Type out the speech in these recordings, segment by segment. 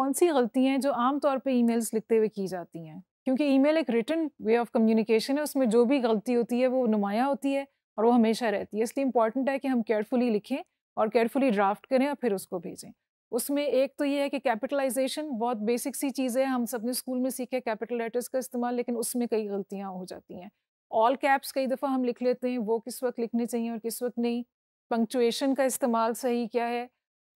कौन सी गलतियाँ हैं जो आम तौर पर ईमेल्स लिखते हुए की जाती हैं क्योंकि ईमेल एक रिटर्न वे ऑफ कम्युनिकेशन है उसमें जो भी गलती होती है वो नुमाया होती है और वो हमेशा रहती है इसलिए इंपॉर्टेंट है कि हम केयरफुली लिखें और केयरफुली ड्राफ्ट करें और फिर उसको भेजें उसमें एक तो ये है कि कैपिटलाइजेशन बहुत बेसिक सी चीज़ है हम ने स्कूल में सीखे कैपिटल लेटर्स का इस्तेमाल लेकिन उसमें कई गलतियाँ हो जाती हैं ऑल कैप्स कई दफ़ा हम लिख लेते हैं वो किस वक्त लिखने चाहिए और किस वक्त नहीं पंक्चुएशन का इस्तेमाल सही क्या है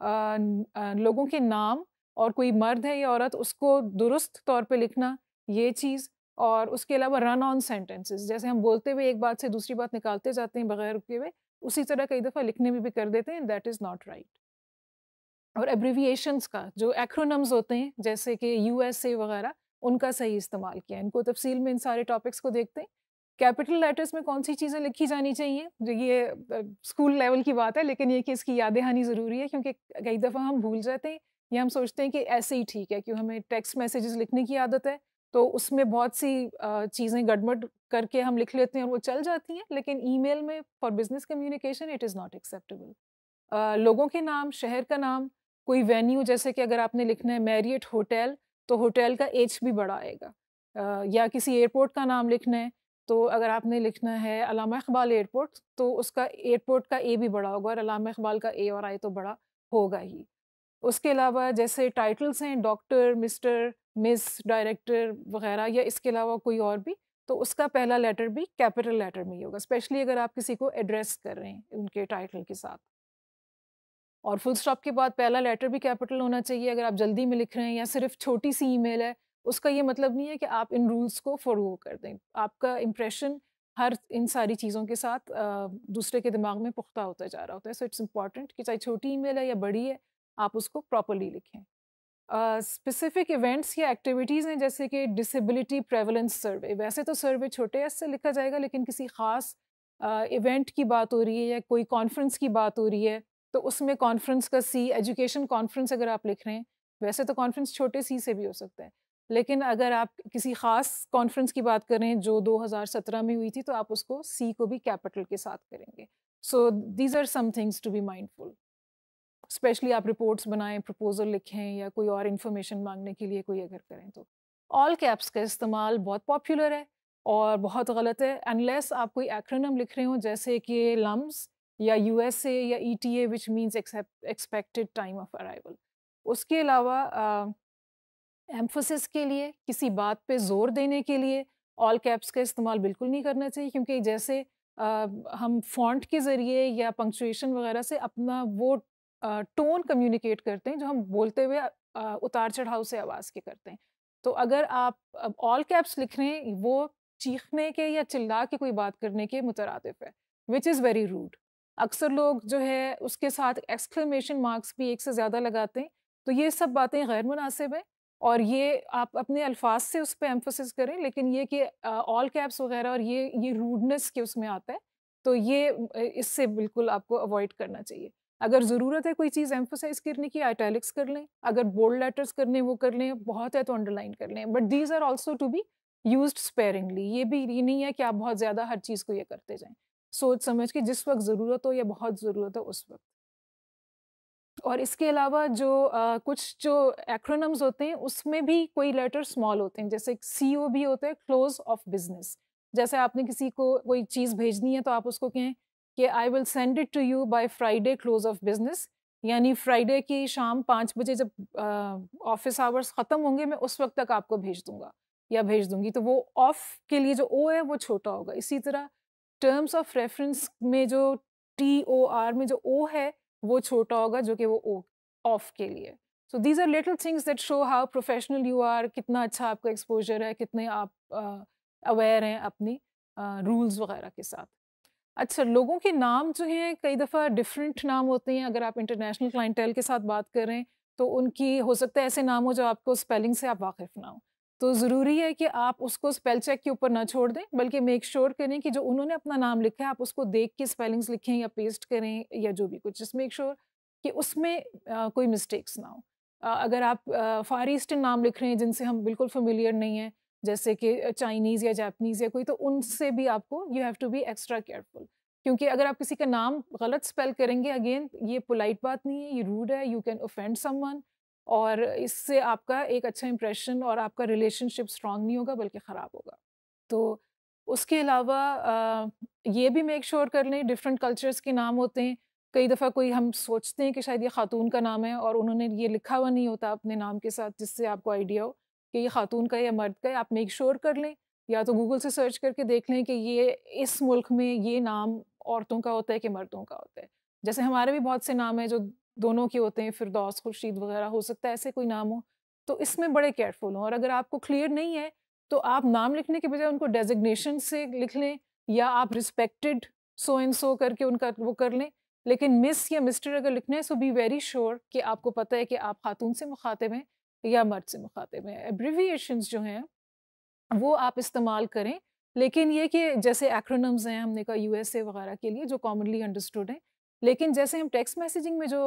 आ, आ, लोगों के नाम और कोई मर्द है या औरत उसको दुरुस्त तौर पे लिखना ये चीज़ और उसके अलावा रन ऑन सेंटेंसेस जैसे हम बोलते हुए एक बात से दूसरी बात निकालते जाते हैं बगैर रुके हुए उसी तरह कई दफ़ा लिखने में भी कर देते हैं दैट इज़ नॉट राइट और एब्रीविएशंस का जो एक्रोनम्स होते हैं जैसे कि यू वगैरह उनका सही इस्तेमाल किया इनको तफसील में इन सारे टॉपिक्स को देखते हैं कैपिटल लेटर्स में कौन सी चीज़ें लिखी जानी चाहिए जो ये स्कूल लेवल की बात है लेकिन ये कि इसकी याद दहानी ज़रूरी है क्योंकि कई दफ़ा हम भूल जाते हैं ये हम सोचते हैं कि ऐसे ही ठीक है क्यों हमें टेक्स्ट मैसेजेस लिखने की आदत है तो उसमें बहुत सी चीज़ें गड़बड़ करके हम लिख लेते हैं और वो चल जाती हैं लेकिन ईमेल में for business communication it is not acceptable लोगों के नाम शहर का नाम कोई वेन्यू जैसे कि अगर आपने लिखना है मैरियट होटल तो होटल का एच भी बड़ा आएगा या किसी एयरपोर्ट का नाम लिखना है तो अगर आपने लिखना है अलामा इकबाल एयरपोर्ट तो उसका एयरपोर्ट का ए भी बड़ा होगा और अलामा इकबाल का ए और आई तो बड़ा होगा ही उसके अलावा जैसे टाइटल्स हैं डॉक्टर मिस्टर मिस डायरेक्टर वगैरह या इसके अलावा कोई और भी तो उसका पहला लेटर भी कैपिटल लेटर में ही होगा स्पेशली अगर आप किसी को एड्रेस कर रहे हैं उनके टाइटल के साथ और फुल स्टॉप के बाद पहला लेटर भी कैपिटल होना चाहिए अगर आप जल्दी में लिख रहे हैं या सिर्फ छोटी सी ईमेल है उसका ये मतलब नहीं है कि आप इन रूल्स को फॉलो कर दें आपका इम्प्रेशन हर इन सारी चीज़ों के साथ दूसरे के दिमाग में पुख्ता होता जा रहा होता है सो इट्स इम्पॉर्टेंट कि चाहे छोटी ई है या बड़ी है आप उसको प्रॉपरली लिखें स्पेसिफिक इवेंट्स या एक्टिविटीज़ हैं जैसे कि डिसेबिलिटी प्रेवलेंस सर्वे वैसे तो सर्वे छोटे एस लिखा जाएगा लेकिन किसी ख़ास इवेंट uh, की बात हो रही है या कोई कॉन्फ्रेंस की बात हो रही है तो उसमें कॉन्फ्रेंस का सी एजुकेशन कॉन्फ्रेंस अगर आप लिख रहे हैं वैसे तो कॉन्फ्रेंस छोटे सी से भी हो सकता है लेकिन अगर आप किसी ख़ास कॉन्फ्रेंस की बात करें जो 2017 में हुई थी तो आप उसको सी को भी कैपिटल के साथ करेंगे so these are some things to be mindful specially आप रिपोर्ट्स बनाएं प्रपोजल लिखें या कोई और इन्फॉर्मेशन मांगने के लिए कोई अगर करें तो ऑल कैप्स का इस्तेमाल बहुत पॉपुलर है और बहुत गलत है अनलेस आप कोई एक्रोनम लिख रहे हो जैसे कि लम्स या यू एस ए या E T A which means expected time of arrival उसके अलावा एम्फोसिस के लिए किसी बात पे जोर देने के लिए ऑल कैप्स का इस्तेमाल बिल्कुल नहीं करना चाहिए क्योंकि जैसे आ, हम फॉन्ट के ज़रिए या पंक्चुएशन वगैरह से अपना वो टोन कम्युनिकेट करते हैं जो हम बोलते हुए उतार चढ़ाव से आवाज़ के करते हैं तो अगर आप ऑल कैप्स लिख रहे हैं वो चीखने के या चिल्ला के कोई बात करने के मुतरद है विच इज़ वेरी रूड अक्सर लोग जो है उसके साथ एक्सक्लेमेशन मार्क्स भी एक से ज़्यादा लगाते हैं तो ये सब बातें गैर मुनासिब हैं और ये आप अपने अल्फाज से उस पर एम्फोसिस करें लेकिन ये कि ऑल कैप्स वगैरह और ये ये रूडनेस के उसमें आता है तो ये इससे बिल्कुल आपको अवॉइड करना चाहिए अगर ज़रूरत है कोई चीज़ एम्फोसाइज करने की आइटैलिक्स कर लें अगर बोल्ड लेटर्स करने वो कर लें बहुत है तो अंडरलाइन कर लें but these are also to be use sparingly ये भी ये नहीं है कि आप बहुत ज़्यादा हर चीज़ को ये करते जाएं सोच समझ के जिस वक्त ज़रूरत हो या बहुत ज़रूरत हो उस वक्त और इसके अलावा जो आ, कुछ जो एक्रोनम्स होते हैं उसमें भी कोई लेटर स्मॉल होते हैं जैसे सी ओ भी होता है क्लोज ऑफ बिजनेस जैसे आपने किसी को कोई चीज़ भेजनी है तो आप उसको कहें कि I will send it to you by Friday close of business यानी फ्राइडे की शाम पाँच बजे जब ऑफिस आवर्स ख़त्म होंगे मैं उस वक्त तक आपको भेज दूंगा या भेज दूंगी तो वो ऑफ के लिए जो ओ है वो छोटा होगा इसी तरह टर्म्स ऑफ रेफरेंस में जो टी ओ आर में जो ओ है वो छोटा होगा जो कि वो ओ ऑफ के लिए so these are little things that show how professional you are कितना अच्छा आपका एक्सपोजर है कितने आप अवेयर uh, हैं अपनी रूल्स uh, वगैरह के साथ अच्छा लोगों के नाम जो हैं कई दफ़ा डिफरेंट नाम होते हैं अगर आप इंटरनेशनल क्लाइंटेल के साथ बात करें तो उनकी हो सकता है ऐसे नाम हो जो आपको स्पेलिंग से आप वाकिफ़ ना हो तो ज़रूरी है कि आप उसको स्पेल चेक के ऊपर ना छोड़ दें बल्कि मेक श्योर करें कि जो उन्होंने अपना नाम लिखा है आप उसको देख के स्पेलिंग्स लिखें या पेस्ट करें या जो भी कुछ जिस मेक श्योर कि उसमें आ, कोई मिस्टेक्स ना हो आ, अगर आप फार ईस्टर्न नाम लिख रहे हैं जिनसे हम बिल्कुल फेमिलियर नहीं हैं जैसे कि चाइनीज़ या जापनीज़ या कोई तो उनसे भी आपको you have to be extra careful क्योंकि अगर आप किसी का नाम गलत स्पेल करेंगे अगेन ये पोलाइट बात नहीं है ये रूड है यू कैन ऑफेंड समवन और इससे आपका एक अच्छा इंप्रेशन और आपका रिलेशनशिप स्ट्रांग नहीं होगा बल्कि ख़राब होगा तो उसके अलावा ये भी मेक श्योर sure कर लें डिफरेंट कल्चर्स के नाम होते हैं कई दफ़ा कोई हम सोचते हैं कि शायद ये खातून का नाम है और उन्होंने ये लिखा हुआ नहीं होता अपने नाम के साथ जिससे आपको आइडिया हो कि ये खातून का या मर्द का आप मेक श्योर कर लें या तो गूगल से सर्च करके देख लें कि ये इस मुल्क में ये नाम औरतों का होता है कि मर्दों का होता है जैसे हमारे भी बहुत से नाम हैं जो दोनों के होते हैं फिर दोस्त खुर्शीद वगैरह हो सकता है ऐसे कोई नाम हो तो इसमें बड़े केयरफुल हों और अगर आपको क्लियर नहीं है तो आप नाम लिखने के बजाय उनको डेजिग्नेशन से लिख लें या आप रिस्पेक्टेड सो एंड सो करके उनका वो कर लें लेकिन मिस या मिस्टर अगर लिखना है सो बी वेरी श्योर कि आपको पता है कि आप खातून से मुखातिब हैं या मर्द से मुखातिब हैं एब्रिविएशंस जो हैं वो आप इस्तेमाल करें लेकिन ये कि जैसे एक्रोनम्स हैं हमने कहा यूएसए वगैरह के लिए जो कॉमनली अंडरस्टूड हैं लेकिन जैसे हम टेक्स्ट मैसेजिंग में जो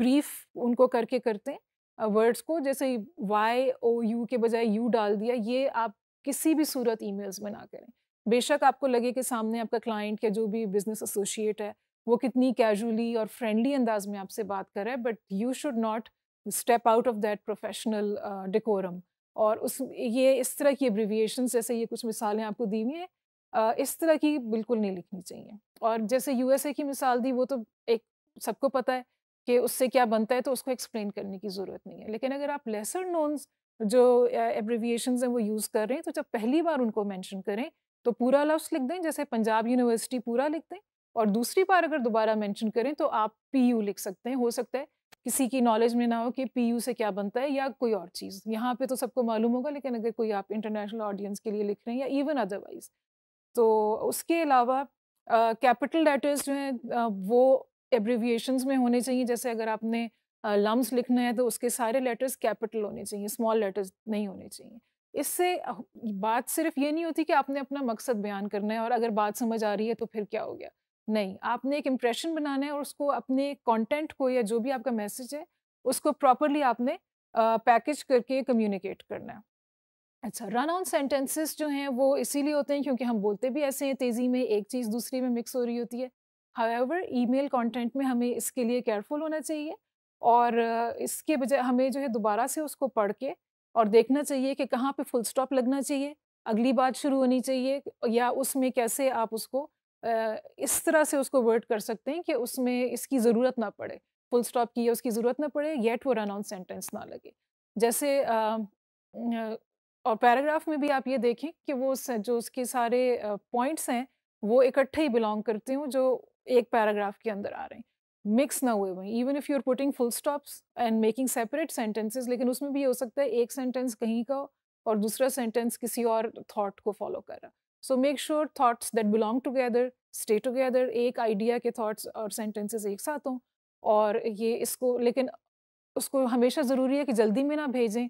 ब्रीफ उनको करके करते हैं वर्ड्स को जैसे वाई ओ यू के बजाय यू डाल दिया ये आप किसी भी सूरत ईमेल्स में ना करें बेशक आपको लगे कि सामने आपका क्लाइंट या जो भी बिजनेस एसोसिएट है वो कितनी कैजुअली और फ्रेंडली अंदाज में आपसे बात कर रहा है but you should not step out of that professional decorum और उस ये इस तरह की एब्रीविएशन जैसे ये कुछ मिसालें आपको दी हुई हैं इस तरह की बिल्कुल नहीं लिखनी चाहिए और जैसे यूएसए की मिसाल दी वो तो एक सबको पता है कि उससे क्या बनता है तो उसको एक्सप्लेन करने की ज़रूरत नहीं है लेकिन अगर आप लेसर नोन्स जो एब्रीविएशन हैं वो यूज़ कर रहे हैं तो जब पहली बार उनको मैंशन करें तो पूरा लफ्स लिख दें जैसे पंजाब यूनिवर्सिटी पूरा लिख दें और दूसरी बार अगर दोबारा मेंशन करें तो आप पी यू लिख सकते हैं हो सकता है किसी की नॉलेज में ना हो कि पी से क्या बनता है या कोई और चीज़ यहाँ पे तो सबको मालूम होगा लेकिन अगर कोई आप इंटरनेशनल ऑडियंस के लिए लिख रहे हैं या इवन अदरवाइज तो उसके अलावा कैपिटल लेटर्स जो हैं वो एब्रिविएशंस में होने चाहिए जैसे अगर आपने लम्स लिखना है तो उसके सारे लेटर्स कैपिटल होने चाहिए स्मॉल लेटर्स नहीं होने चाहिए इससे बात सिर्फ ये नहीं होती कि आपने अपना मकसद बयान करना है और अगर बात समझ आ रही है तो फिर क्या हो गया नहीं आपने एक इम्प्रेशन बनाना है और उसको अपने कंटेंट को या जो भी आपका मैसेज है उसको प्रॉपरली आपने पैकेज करके कम्युनिकेट करना है अच्छा रन ऑन सेंटेंसेस जो हैं वो इसीलिए होते हैं क्योंकि हम बोलते भी ऐसे हैं तेज़ी में एक चीज़ दूसरी में मिक्स हो रही होती है हावेवर ई मेल में हमें इसके लिए केयरफुल होना चाहिए और इसके बजाय हमें जो है दोबारा से उसको पढ़ के और देखना चाहिए कि कहाँ पे फुल स्टॉप लगना चाहिए अगली बात शुरू होनी चाहिए या उसमें कैसे आप उसको इस तरह से उसको वर्ड कर सकते हैं कि उसमें इसकी ज़रूरत ना पड़े फुल स्टॉप की या उसकी ज़रूरत ना पड़े येट वो रन ऑन सेंटेंस ना लगे जैसे और पैराग्राफ में भी आप ये देखें कि वो जो उसके सारे पॉइंट्स हैं वो इकट्ठे ही बिलोंग करते हूँ जो एक पैराग्राफ के अंदर आ रहे हैं मिक्स ना हुए हुए even if you are putting full stops and making separate sentences लेकिन उसमें भी हो सकता है एक सेंटेंस कहीं का और दूसरा सेंटेंस किसी और थॉट को फॉलो कर रहा so make sure thoughts that belong together stay together एक आइडिया के थाट्स और सेंटेंसेस एक साथ हों और ये इसको लेकिन उसको हमेशा ज़रूरी है कि जल्दी में ना भेजें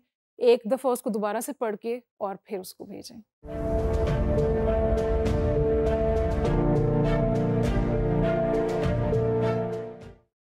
एक दफ़ा उसको दोबारा से पढ़ के और फिर उसको भेजें